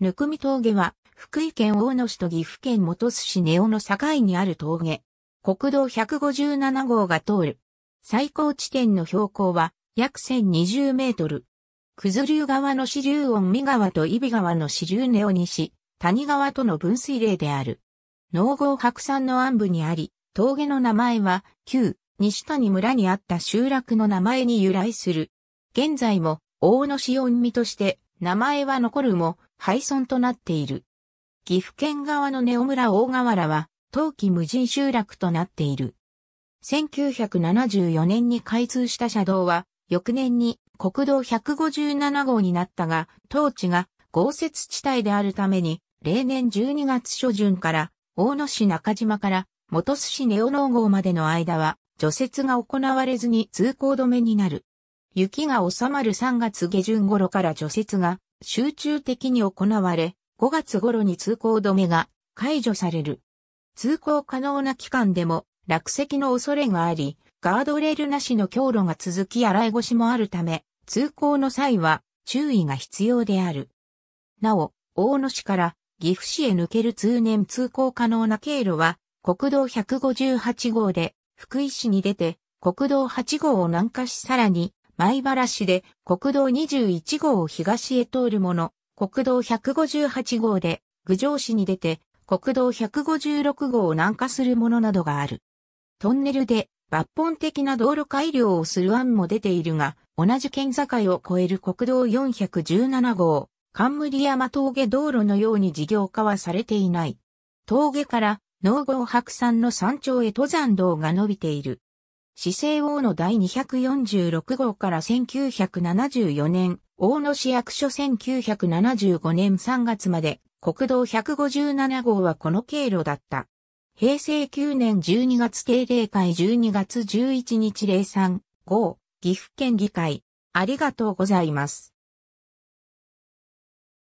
ぬくみ峠は、福井県大野市と岐阜県本栖市根尾の境にある峠。国道157号が通る。最高地点の標高は約1020メートル。九頭竜川の支流音見川と揖斐川の支流根尾西、谷川との分水嶺である。農郷白山の暗部にあり、峠の名前は旧西谷村にあった集落の名前に由来する。現在も大野市音見として名前は残るも、廃村となっている。岐阜県側のネオ村大河原は、冬季無人集落となっている。1974年に開通した車道は、翌年に国道157号になったが、当地が豪雪地帯であるために、例年12月初旬から、大野市中島から、元須市ネオ農号までの間は、除雪が行われずに通行止めになる。雪が収まる3月下旬頃から除雪が集中的に行われ、5月頃に通行止めが解除される。通行可能な期間でも落石の恐れがあり、ガードレールなしの強路が続き洗い越しもあるため、通行の際は注意が必要である。なお、大野市から岐阜市へ抜ける通年通行可能な経路は、国道158号で福井市に出て、国道8号を南下しさらに米原市で国道21号を東へ通るもの、国道158号で郡上市に出て国道156号を南下するものなどがある。トンネルで抜本的な道路改良をする案も出ているが、同じ県境を越える国道417号、冠山峠道路のように事業化はされていない。峠から農業白山の山頂へ登山道が伸びている。市政王の第246号から1974年、大野市役所1975年3月まで、国道157号はこの経路だった。平成9年12月定例会12月11日03号、岐阜県議会。ありがとうございます。